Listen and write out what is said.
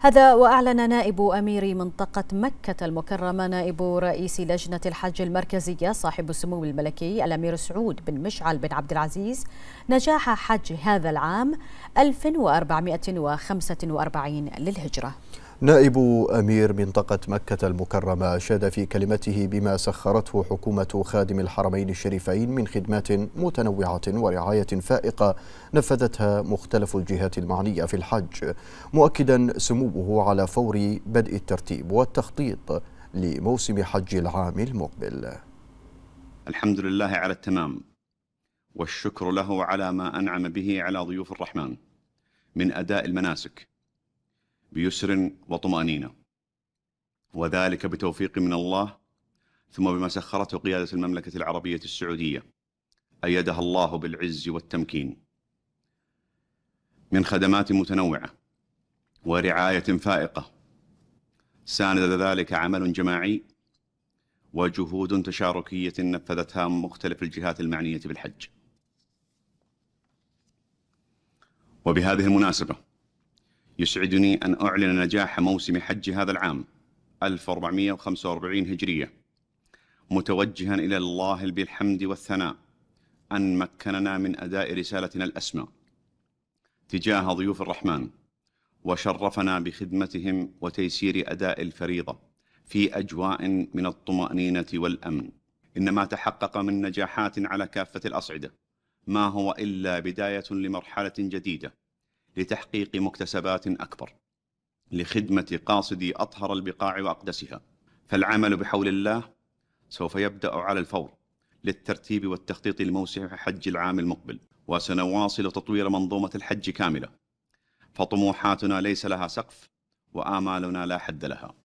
هذا وأعلن نائب أمير منطقة مكة المكرمة نائب رئيس لجنة الحج المركزية صاحب السمو الملكي الأمير سعود بن مشعل بن عبد العزيز نجاح حج هذا العام 1445 للهجرة نائب أمير منطقة مكة المكرمة أشاد في كلمته بما سخرته حكومة خادم الحرمين الشريفين من خدمات متنوعة ورعاية فائقة نفذتها مختلف الجهات المعنية في الحج مؤكدا سموه على فور بدء الترتيب والتخطيط لموسم حج العام المقبل الحمد لله على التمام والشكر له على ما أنعم به على ضيوف الرحمن من أداء المناسك بيسر وطمأنينة وذلك بتوفيق من الله ثم بما سخرته قيادة المملكة العربية السعودية أيدها الله بالعز والتمكين من خدمات متنوعة ورعاية فائقة ساند ذلك عمل جماعي وجهود تشاركية نفذتها مختلف الجهات المعنية بالحج وبهذه المناسبة يسعدني أن أعلن نجاح موسم حج هذا العام 1445 هجرية متوجها إلى الله بالحمد والثناء أن مكننا من أداء رسالتنا الأسمى تجاه ضيوف الرحمن وشرفنا بخدمتهم وتيسير أداء الفريضة في أجواء من الطمأنينة والأمن إن ما تحقق من نجاحات على كافة الأصعدة ما هو إلا بداية لمرحلة جديدة لتحقيق مكتسبات أكبر لخدمة قاصدي أطهر البقاع وأقدسها فالعمل بحول الله سوف يبدأ على الفور للترتيب والتخطيط الموسع حج العام المقبل وسنواصل تطوير منظومة الحج كاملة فطموحاتنا ليس لها سقف وآمالنا لا حد لها